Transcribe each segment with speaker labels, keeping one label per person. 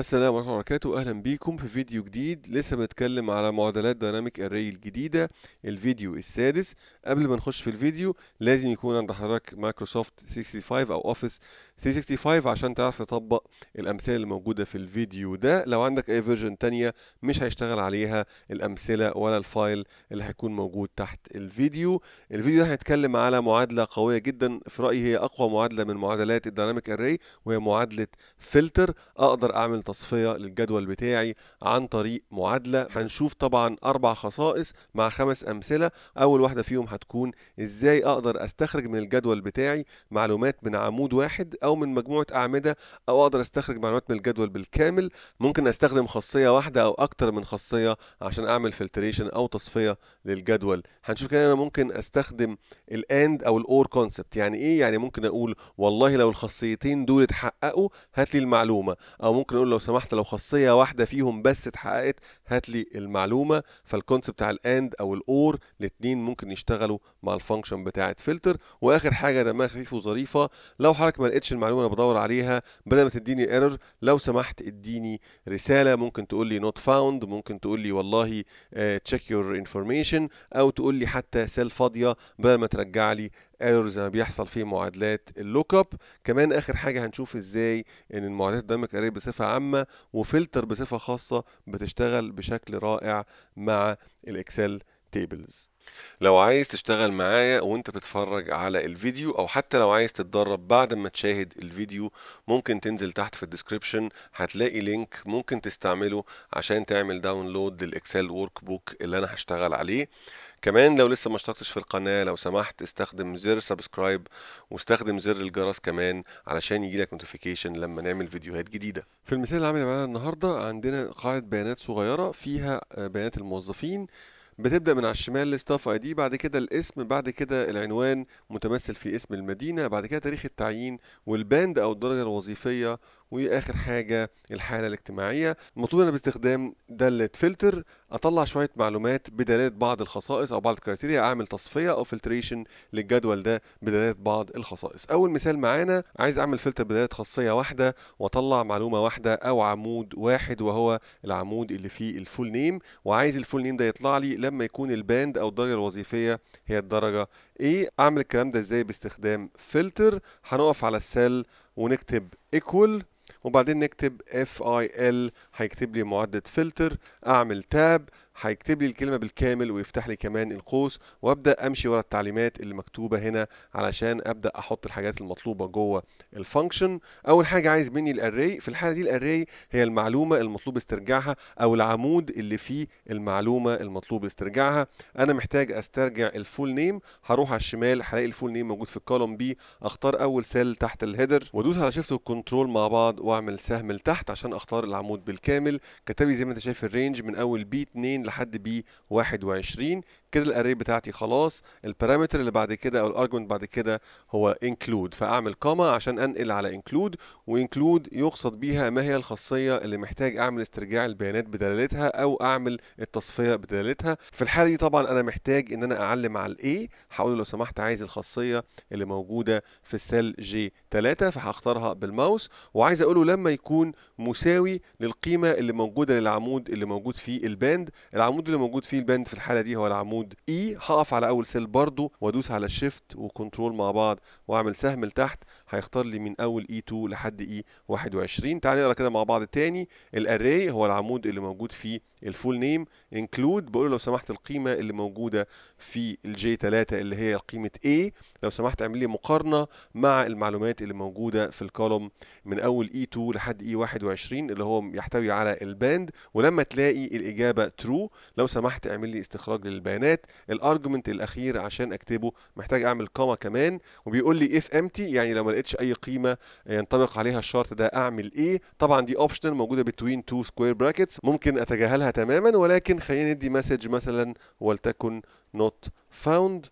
Speaker 1: السلام عليكم ورحمة الله وبركاته أهلا بيكم في فيديو جديد لسه بنتكلم على معادلات دايناميك أري الجديدة الفيديو السادس قبل ما نخش في الفيديو لازم يكون عند حضرتك مايكروسوفت 65 أو أوفيس 365 عشان تعرف تطبق الامثله اللي موجوده في الفيديو ده لو عندك اي فيرجن تانية مش هيشتغل عليها الامثله ولا الفايل اللي هيكون موجود تحت الفيديو الفيديو ده هنتكلم على معادله قويه جدا في رايي هي اقوى معادله من معادلات الديناميك اري وهي معادله فلتر اقدر اعمل تصفيه للجدول بتاعي عن طريق معادله هنشوف طبعا اربع خصائص مع خمس امثله اول واحده فيهم هتكون ازاي اقدر استخرج من الجدول بتاعي معلومات من عمود واحد او من مجموعه اعمده او اقدر استخرج معلومات من الجدول بالكامل ممكن استخدم خاصيه واحده او اكتر من خاصيه عشان اعمل فلتريشن او تصفيه للجدول هنشوف كده انا ممكن استخدم الاند او الاور كونسبت يعني ايه يعني ممكن اقول والله لو الخاصيتين دول اتحققوا هات لي المعلومه او ممكن اقول لو سمحت لو خاصيه واحده فيهم بس اتحققت هات لي المعلومه فالكونسبت بتاع الاند او الاور الاثنين ممكن يشتغلوا مع الفانكشن بتاعه فلتر واخر حاجه دمها خفيف وظريفه لو حركه ما لقيتش المعلومه اللي بدور عليها بدل ما تديني ايرور لو سمحت اديني رساله ممكن تقول لي نوت فاوند ممكن تقول لي والله تشيك يور انفورميشن او تقول لي حتى سيل فاضيه بدل ما ترجع لي ايرور زي ما بيحصل في معادلات اللوك اب كمان اخر حاجه هنشوف ازاي ان المعادلات الدايناميك اري بصفه عامه وفلتر بصفه خاصه بتشتغل بشكل رائع مع الاكسل تيبلز لو عايز تشتغل معايا وانت بتتفرج على الفيديو او حتى لو عايز تتدرب بعد ما تشاهد الفيديو ممكن تنزل تحت في الديسكريبشن هتلاقي لينك ممكن تستعمله عشان تعمل داونلود للاكسل ورك بوك اللي انا هشتغل عليه كمان لو لسه ما اشتركتش في القناة لو سمحت استخدم زر سبسكرايب واستخدم زر الجرس كمان علشان يجيلك نوتيفيكيشن لما نعمل فيديوهات جديدة في المثال اللي عامل معانا النهاردة عندنا قاعدة بيانات صغيرة فيها آه، بيانات الموظفين بتبدأ من على الشمال لستاف اي دي بعد كده الاسم بعد كده العنوان متمثل في اسم المدينة بعد كده تاريخ التعيين والباند أو الدرجة الوظيفية واخر حاجه الحاله الاجتماعيه المطلوب انا باستخدام داله فلتر اطلع شويه معلومات بدلاله بعض الخصائص او بعض الكريتيريا اعمل تصفيه او فلتريشن للجدول ده بدلاله بعض الخصائص اول مثال معانا عايز اعمل فلتر بدلاله خاصيه واحده واطلع معلومه واحده او عمود واحد وهو العمود اللي فيه الفول نيم وعايز الفول نيم ده يطلع لي لما يكون الباند او الدرجه الوظيفيه هي الدرجه ايه اعمل الكلام ده ازاي باستخدام فلتر هنقف على السيل ونكتب equal وبعدين نكتب اف اي ال هيكتب لي معدة فلتر اعمل تاب هيكتب لي الكلمة بالكامل ويفتح لي كمان القوس وابدأ امشي ورا التعليمات اللي مكتوبة هنا علشان ابدأ احط الحاجات المطلوبة جوه الفانكشن اول حاجة عايز مني الاري في الحالة دي الاري هي المعلومة المطلوب استرجاعها او العمود اللي فيه المعلومة المطلوب استرجاعها انا محتاج استرجع الفول نيم هروح على الشمال هلاقي الفول نيم موجود في الكولوم بي اختار اول سيل تحت الهيدر وادوس على شيفت والكنترول مع بعض واعمل سهم لتحت عشان اختار العمود بالكامل كامل كتبي زي ما انت شايف الرينج من اول بي 2 لحد بي 21 كده الاري بتاعتي خلاص البارامتر اللي بعد كده او الارجمنت بعد كده هو انكلود فاعمل كاما عشان انقل على انكلود وانكلود يقصد بيها ما هي الخاصيه اللي محتاج اعمل استرجاع البيانات بدلالتها او اعمل التصفيه بدلالتها في الحاله دي طبعا انا محتاج ان انا اعلم على الاي هقول له لو سمحت عايز الخاصيه اللي موجوده في السيل جي 3 فهختارها بالماوس وعايز اقول له لما يكون مساوي للقيمه اللي موجوده للعمود اللي موجود فيه الباند العمود اللي موجود فيه الباند في الحاله دي هو العمود عمود اي e، هقف على اول سيل برضو وادوس على شيفت وكنترول مع بعض واعمل سهم لتحت هيختار لي من اول اي e 2 لحد e اي 21 تعال نقرا كده مع بعض تاني الاري هو العمود اللي موجود فيه الفول نيم انكلود بقول له لو سمحت القيمه اللي موجوده في الجي 3 اللي هي قيمه A لو سمحت اعمل لي مقارنه مع المعلومات اللي موجوده في الكولوم من اول E2 لحد E21 اللي هو يحتوي على الباند ولما تلاقي الاجابه ترو لو سمحت اعمل لي استخراج للبيانات الارجمنت الاخير عشان اكتبه محتاج اعمل كوما كمان وبيقول لي اف امتي يعني لو ما لقيتش اي قيمه ينطبق عليها الشرط ده اعمل ايه طبعا دي اوبشنال موجوده بتوين تو سكوير براكتس ممكن اتجاهلها تماما ولكن خلينا ندي مسج مثلا ولتكن نوت فاوند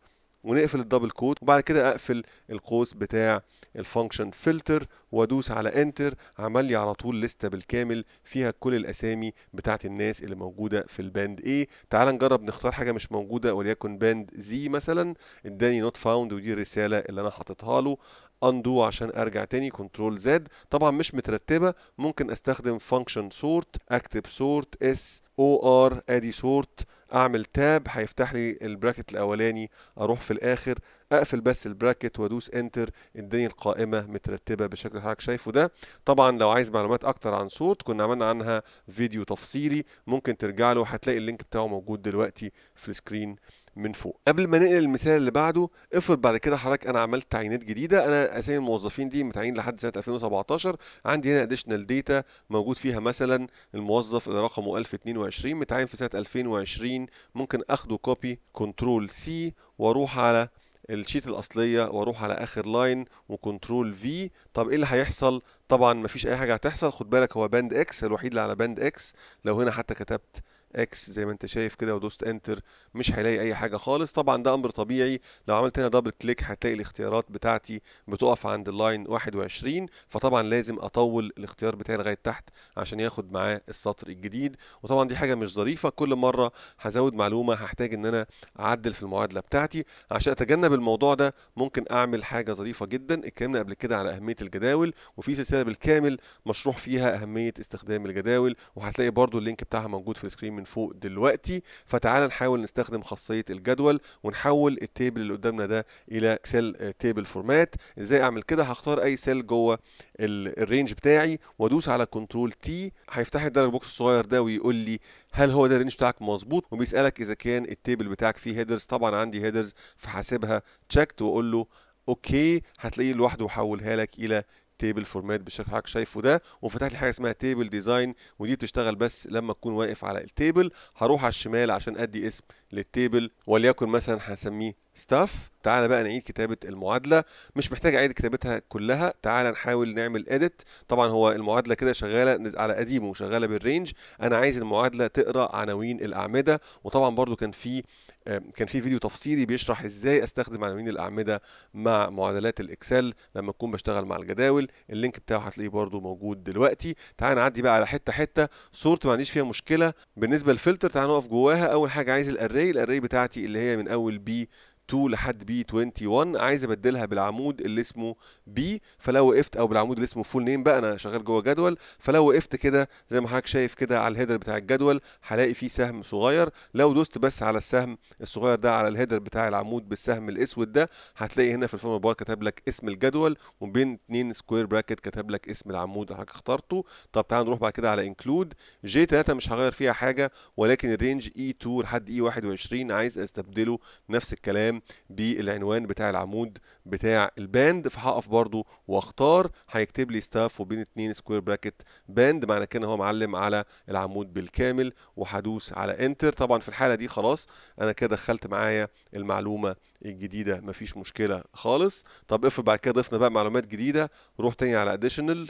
Speaker 1: ونقفل الدبل كوت وبعد كده اقفل القوس بتاع الفانكشن فلتر وادوس على انتر عمل لي على طول لسته بالكامل فيها كل الاسامي بتاعت الناس اللي موجوده في الباند A تعال نجرب نختار حاجه مش موجوده وليكن باند Z مثلا اداني نوت فاوند ودي الرساله اللي انا حطيتها له اندو عشان ارجع تاني كنترول زد طبعا مش مترتبه ممكن استخدم فانكشن سورت اكتب سورت اس او ار ادي سورت اعمل تاب هيفتح لي البراكت الاولاني اروح في الاخر اقفل بس البراكت وادوس انتر اداني القائمه مترتبه بالشكل اللي حضرتك شايفه ده طبعا لو عايز معلومات اكتر عن صوت كنا عملنا عنها فيديو تفصيلي ممكن ترجع له هتلاقي اللينك بتاعه موجود دلوقتي في السكرين من فوق قبل ما ننقل المثال اللي بعده افرض بعد كده حضرتك انا عملت تعيينات جديده انا اسامي الموظفين دي متعين لحد سنه 2017 عندي هنا اديشنال ديتا موجود فيها مثلا الموظف اللي رقمه 1022 متعين في سنه 2020 ممكن اخده كوبي كنترول سي واروح على الشيت الاصليه واروح على اخر لاين وكنترول في طب ايه اللي هيحصل طبعا مفيش اي حاجه هتحصل خد بالك هو باند اكس الوحيد اللي على باند اكس لو هنا حتى كتبت اكس زي ما انت شايف كده ودوست انتر مش هيلاقي اي حاجه خالص طبعا ده امر طبيعي لو عملت هنا دبل كليك هتلاقي الاختيارات بتاعتي بتقف عند اللاين 21 فطبعا لازم اطول الاختيار بتاعي لغايه تحت عشان ياخد معاه السطر الجديد وطبعا دي حاجه مش ظريفه كل مره هزود معلومه هحتاج ان انا اعدل في المعادله بتاعتي عشان اتجنب الموضوع ده ممكن اعمل حاجه ظريفه جدا اتكلمنا قبل كده على اهميه الجداول وفي سلسله بالكامل مشروح فيها اهميه استخدام الجداول وهتلاقي برده اللينك بتاعها موجود في السكرين من فوق دلوقتي فتعال نحاول نستخدم خاصيه الجدول ونحول التيبل اللي قدامنا ده الى سيل تيبل فورمات ازاي اعمل كده هختار اي سيل جوه الرينج بتاعي وادوس على كنترول تي هيفتح لي بوكس الصغير ده ويقول لي هل هو ده الرينج بتاعك مظبوط وبيسالك اذا كان التيبل بتاعك فيه هيدرز طبعا عندي هيدرز فحاسبها تشيكت واقول له اوكي هتلاقيه لوحده وحولها لك الى التيبل فورمات بالشكل حضرتك شايفه ده وفتحت لي حاجه اسمها تيبل ديزاين ودي بتشتغل بس لما تكون واقف على التيبل هروح على الشمال عشان ادي اسم للتيبل وليكن مثلا هسميه ستاف تعال بقى نعيد كتابة المعادلة مش محتاج أعيد كتابتها كلها تعال نحاول نعمل إيديت طبعا هو المعادلة كده شغالة على قديمه شغالة بالرينج أنا عايز المعادلة تقرأ عناوين الأعمدة وطبعا برضو كان في آه، كان في فيديو تفصيلي بيشرح إزاي أستخدم عناوين الأعمدة مع معادلات الإكسل لما أكون بشتغل مع الجداول اللينك بتاعه هتلاقيه برضو موجود دلوقتي تعال نعدي بقى على حتة حتة صورت ما عنديش فيها مشكلة بالنسبة للفلتر تعال نقف جواها أول حاجة عايز الأري الأري بتاعتي اللي هي من أول بي 2 لحد بي 21 عايز ابدلها بالعمود اللي اسمه بي فلو وقفت او بالعمود اللي اسمه فول نيم بقى انا شغال جوه جدول فلو وقفت كده زي ما حضرتك شايف كده على الهيدر بتاع الجدول هلاقي فيه سهم صغير لو دوست بس على السهم الصغير ده على الهيدر بتاع العمود بالسهم الاسود ده هتلاقي هنا في الفورم بار كاتب لك اسم الجدول وبين بين اتنين سكوير براكت كاتب لك اسم العمود اللي حضرتك اخترته طب تعال نروح بعد كده على انكلود جي 3 مش هغير فيها حاجه ولكن الرينج اي 2 لحد e اي 21 عايز استبدله نفس الكلام بالعنوان بتاع العمود بتاع الباند فهقف برضو واختار هيكتب لي ستاف وبين اتنين سكوير براكت باند معنى كده هو معلم على العمود بالكامل وهدوس على انتر طبعا في الحاله دي خلاص انا كده دخلت معايا المعلومه الجديده مفيش مشكله خالص طب افرض بعد كده ضفنا بقى معلومات جديده روح تاني على اديشنال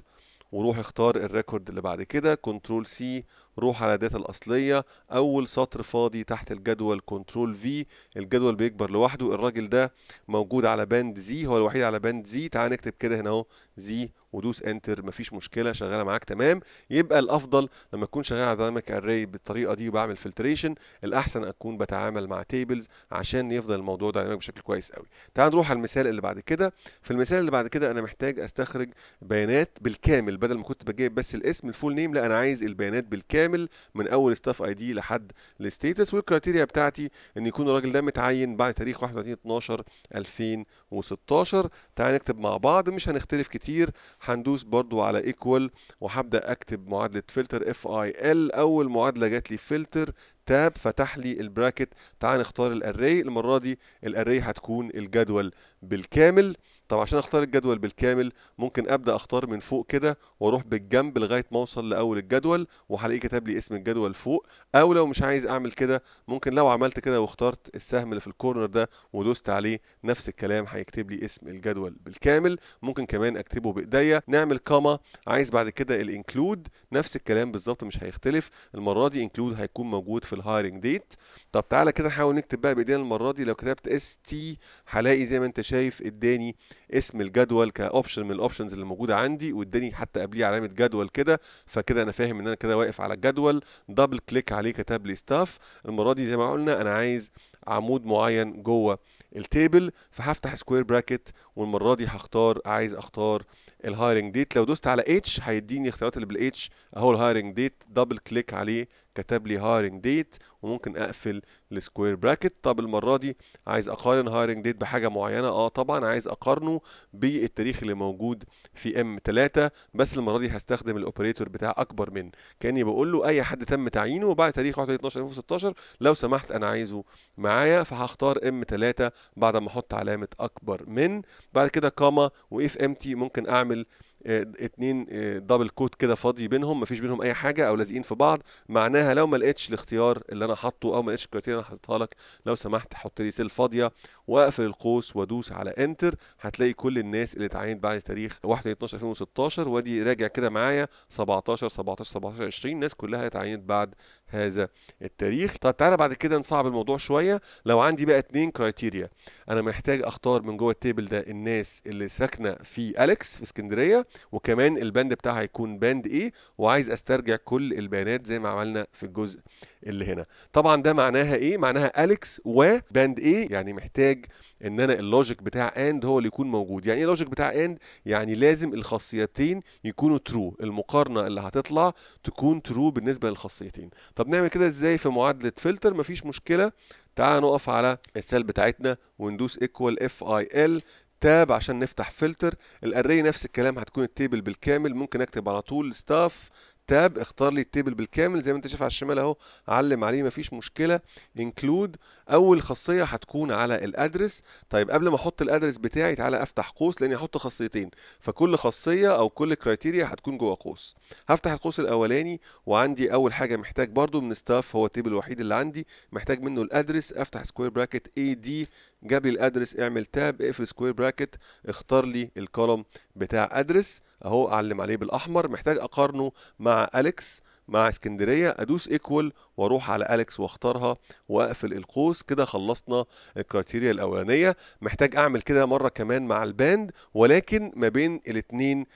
Speaker 1: وروح اختار الريكورد اللي بعد كده كنترول سي روح على الداتا الاصليه اول سطر فاضي تحت الجدول كنترول في الجدول بيكبر لوحده الراجل ده موجود على باند زي هو الوحيد على باند زي تعال نكتب كده هنا اهو زي ودوس انتر مفيش مشكله شغاله معاك تمام يبقى الافضل لما تكون شغال على دايناميك اري بالطريقه دي وبعمل فلتريشن الاحسن اكون بتعامل مع تيبلز عشان يفضل الموضوع دايناميك بشكل كويس قوي تعال نروح على المثال اللي بعد كده في المثال اللي بعد كده انا محتاج استخرج بيانات بالكامل بدل ما كنت بجيب بس الاسم الفول نيم لا انا عايز البيانات بالكامل من اول ستاف اي دي لحد الستيتس والكرايتيريا بتاعتي ان يكون الراجل ده متعين بعد تاريخ 31 12 2016 تعال نكتب مع بعض مش هنختلف كتير كتير هندوس برضو على ايكوال وهبدا اكتب معادله فلتر اف اي ال اول معادله جات لي فلتر تاب فتح لي البراكت تعال نختار الاري المره دي الاري هتكون الجدول بالكامل طب عشان اختار الجدول بالكامل ممكن ابدا اختار من فوق كده واروح بالجنب لغايه ما اوصل لاول الجدول وهلاقيه كتب لي اسم الجدول فوق او لو مش عايز اعمل كده ممكن لو عملت كده واخترت السهم اللي في الكورنر ده ودوست عليه نفس الكلام هيكتب لي اسم الجدول بالكامل ممكن كمان اكتبه بايديا نعمل كاما عايز بعد كده الانكلود نفس الكلام بالظبط مش هيختلف المره دي انكلود هيكون موجود في الهايرنج ديت طب تعالى كده نحاول نكتب بقى بايدينا المره دي لو كتبت اس تي هلاقي زي ما انت شايف اداني اسم الجدول كاوبشن من الاوبشنز اللي موجوده عندي واداني حتى قبليه علامه جدول كده فكده انا فاهم ان انا كده واقف على الجدول دبل كليك عليه كتب لي ستاف المره دي زي ما قلنا انا عايز عمود معين جوه التيبل فهفتح سكوير براكت والمره دي هختار عايز اختار الهايرنج ديت لو دوست على اتش هيديني اختيارات اللي بالاتش اهو الهايرنج ديت دبل كليك عليه كتب لي هايرنج ديت وممكن اقفل السكوير براكت طب المره دي عايز اقارن هايرنج ديت بحاجه معينه اه طبعا عايز اقارنه بالتاريخ اللي موجود في ام 3 بس المره دي هستخدم الاوبريتور بتاع اكبر من كاني بقول له اي حد تم تعيينه وبعد تاريخ 1 12 2016 لو سمحت انا عايزه معايا فهختار ام 3 بعد ما احط علامه اكبر من بعد كده كاما واف امتي ممكن اعمل آه، اتنين دبل آه، كوت كده فاضي بينهم مفيش بينهم اي حاجه او لازقين في بعض معناها لو ما لقيتش الاختيار اللي انا حاطه او ما لقيتش الكريتيريا اللي انا حاططها لك لو سمحت حط لي سيل فاضيه واقفل القوس وادوس على انتر هتلاقي كل الناس اللي اتعينت بعد تاريخ 1 12 2016 وادي راجع كده معايا 17 17 17 20 الناس كلها اتعينت بعد هذا التاريخ طب تعالى بعد كده نصعب الموضوع شويه لو عندي بقى اتنين كرايتيريا انا محتاج اختار من جوه التيبل ده الناس اللي ساكنه في اليكس في اسكندريه وكمان البند بتاعها هيكون باند ايه وعايز استرجع كل البيانات زي ما عملنا في الجزء اللي هنا طبعا ده معناها ايه معناها اليكس وباند ايه يعني محتاج ان انا اللوجيك بتاع اند هو اللي يكون موجود يعني ايه اللوجيك بتاع اند يعني لازم الخاصيتين يكونوا ترو المقارنه اللي هتطلع تكون ترو بالنسبه للخاصيتين طب نعمل كده ازاي في معادله فلتر مفيش مشكله تعال نقف على السيل بتاعتنا وندوس ايكوال اف اي ال تاب عشان نفتح فلتر الاري نفس الكلام هتكون التيبل بالكامل ممكن اكتب على طول ستاف تاب اختار لي التيبل بالكامل زي ما انت شايف على الشمال اهو علم عليه مفيش مشكله انكلود اول خاصيه هتكون على الادرس طيب قبل ما احط الادرس بتاعي تعالى افتح قوس لاني هحط خاصيتين فكل خاصيه او كل كرايتيريا هتكون جوه قوس هفتح القوس الاولاني وعندي اول حاجه محتاج برضو من ستاف هو التيبل الوحيد اللي عندي محتاج منه الادرس افتح سكوير براكت اي دي جاب لي الادرس اعمل تاب اقفل سكوير براكت اختار لي الكولوم بتاع ادرس اهو اعلم عليه بالاحمر محتاج اقارنه مع اليكس مع اسكندريه ادوس ايكوال واروح على اليكس واختارها واقفل القوس كده خلصنا الكرايتيريا الاولانيه محتاج اعمل كده مره كمان مع الباند ولكن ما بين الاتنين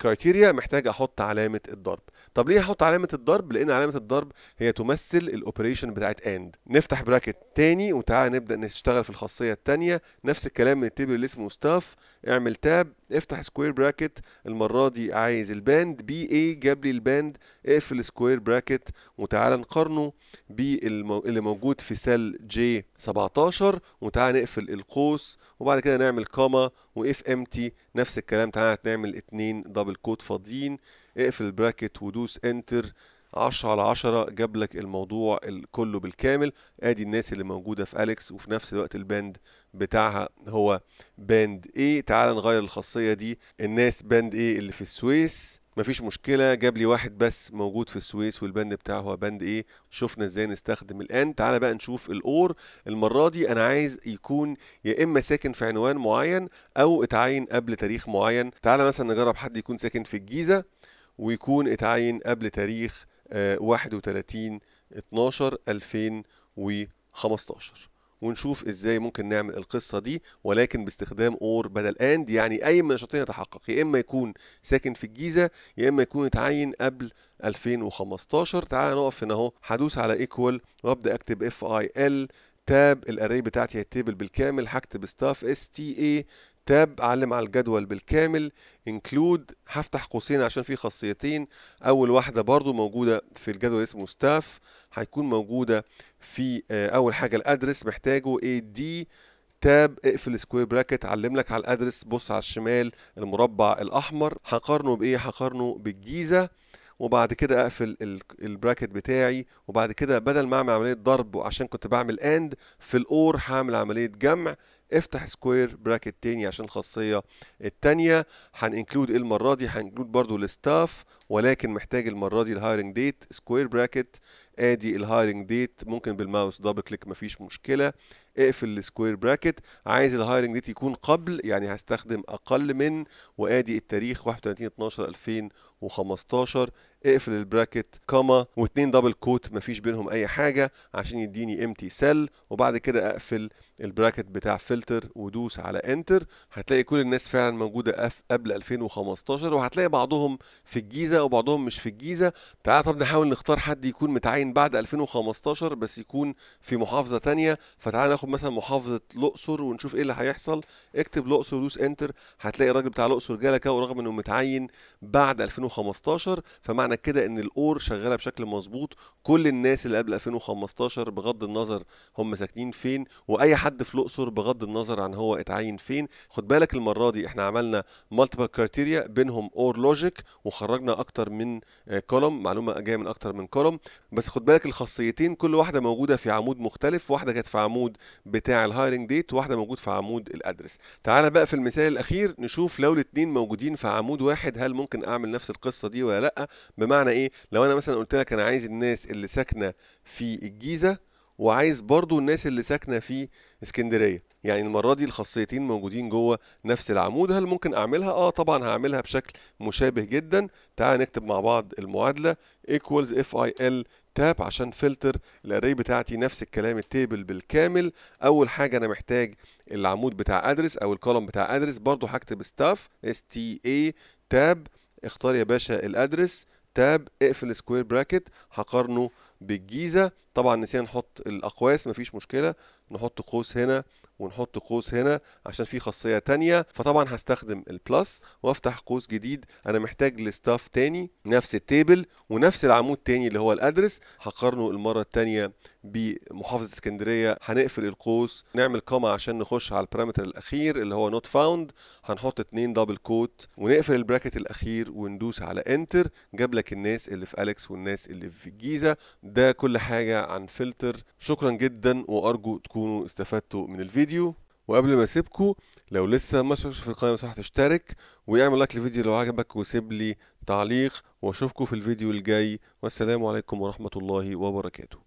Speaker 1: كرايتيريا آه، محتاج احط علامه الضرب طب ليه احط علامه الضرب لان علامه الضرب هي تمثل الاوبريشن بتاعت اند نفتح براكت تاني وتعالى نبدا نشتغل في الخاصيه الثانيه نفس الكلام من التيبل اللي اسمه ستاف اعمل تاب افتح سكوير براكت المره دي عايز الباند بي اي جاب لي الباند اقفل سكوير براكت وتعالى نقارنه باللي موجود في سيل جي 17 وتعالى نقفل القوس وبعد كده نعمل كاما واف امتي نفس الكلام تعالى نعمل اتنين دبل كوت فاضيين اقفل البراكت ودوس انتر 10 على 10 جاب لك الموضوع كله بالكامل ادي الناس اللي موجوده في اليكس وفي نفس الوقت الباند بتاعها هو باند A تعال نغير الخاصيه دي الناس باند A اللي في السويس مفيش مشكله جاب لي واحد بس موجود في السويس والبند بتاعه هو بند ايه شفنا ازاي نستخدم الان تعالى بقى نشوف الاور المره دي انا عايز يكون يا اما ساكن في عنوان معين او اتعين قبل تاريخ معين تعالى مثلا نجرب حد يكون ساكن في الجيزه ويكون اتعين قبل تاريخ 31 12 2015 ونشوف ازاي ممكن نعمل القصه دي ولكن باستخدام اور بدل اند يعني اي من النشاطين يتحقق يا اما يكون ساكن في الجيزه يا اما يكون اتعين قبل 2015 تعال نقف هنا اهو هدوس على ايكوال وابدا اكتب اف اي ال تاب الاري بتاعتي التيبل بالكامل هكتب ستاف اس تي اي تاب علم على الجدول بالكامل انكلود هفتح قوسين عشان في خاصيتين اول واحده برضو موجوده في الجدول اسمه ستاف هيكون موجوده في آه، اول حاجه الادرس محتاجه اي دي تاب اقفل سكوير براكت علم لك على الادرس بص على الشمال المربع الاحمر هقارنه بايه هقارنه بالجيزه وبعد كده اقفل البراكت بتاعي وبعد كده بدل ما اعمل عمليه ضرب وعشان كنت بعمل اند في الاور هعمل عمليه جمع افتح سكوير براكت تاني عشان الخاصيه التانيه هنكلود ايه المره دي هنكلود برضو الستاف ولكن محتاج المره دي الهايرنج ديت سكوير براكت ادي الهايرنج ديت ممكن بالماوس دبل كليك مفيش مشكله اقفل السكوير براكت عايز الهايرنج ديت يكون قبل يعني هستخدم اقل من وادي التاريخ 31 12 2000 و15 اقفل البراكت كما واتنين دبل كوت مفيش بينهم اي حاجه عشان يديني امتي سيل وبعد كده اقفل البراكت بتاع فلتر ودوس على انتر هتلاقي كل الناس فعلا موجوده قبل 2015 وهتلاقي بعضهم في الجيزه وبعضهم مش في الجيزه تعالى طب نحاول نختار حد يكون متعين بعد 2015 بس يكون في محافظه تانية فتعالى ناخد مثلا محافظه الاقصر ونشوف ايه اللي هيحصل اكتب الاقصر ودوس انتر هتلاقي الراجل بتاع الاقصر جالك ورغم انه متعين بعد 2015 فمعنى كده ان الاور شغاله بشكل مظبوط كل الناس اللي قبل 2015 بغض النظر هم ساكنين فين واي حد في الاقصر بغض النظر عن هو اتعين فين خد بالك المره دي احنا عملنا مالتيبل كرايتيريا بينهم اور لوجيك وخرجنا اكتر من كولوم آه، معلومه جايه من اكتر من كولوم بس خد بالك الخاصيتين كل واحده موجوده في عمود مختلف واحده كانت في عمود بتاع الهايرنج ديت واحده موجود في عمود الادرس تعالى بقى في المثال الاخير نشوف لو الاثنين موجودين في عمود واحد هل ممكن اعمل نفس القصه دي ولا لا بمعنى ايه لو انا مثلا قلت لك انا عايز الناس اللي ساكنه في الجيزه وعايز برضو الناس اللي ساكنه في اسكندريه يعني المره دي الخاصيتين موجودين جوه نفس العمود هل ممكن اعملها اه طبعا هعملها بشكل مشابه جدا تعال نكتب مع بعض المعادله equals اف اي ال تاب عشان فلتر الاري بتاعتي نفس الكلام التيبل بالكامل اول حاجه انا محتاج العمود بتاع ادرس او الكولوم بتاع ادرس برضو هكتب ستاف اس تي اي تاب اختار يا باشا الادرس تاب اقفل سكوير براكت هقارنه بالجيزه طبعا نسينا نحط الاقواس مفيش مشكله نحط قوس هنا ونحط قوس هنا عشان في خاصيه تانية فطبعا هستخدم البلس وافتح قوس جديد انا محتاج لستاف تاني نفس التيبل ونفس العمود تاني اللي هو الادرس هقارنه المره التانية بمحافظه اسكندريه هنقفل القوس نعمل كوما عشان نخش على البارامتر الاخير اللي هو نوت فاوند هنحط اتنين دبل كوت ونقفل البراكت الاخير وندوس على انتر جاب لك الناس اللي في اليكس والناس اللي في الجيزه ده كل حاجه عن فلتر شكرا جدا وارجو تكونوا استفدتوا من الفيديو وقبل ما اسيبكم لو لسه ما اشتركتش في القناه صح تشترك واعمل لايك للفيديو لو عجبك وسيب لي تعليق واشوفكم في الفيديو الجاي والسلام عليكم ورحمه الله وبركاته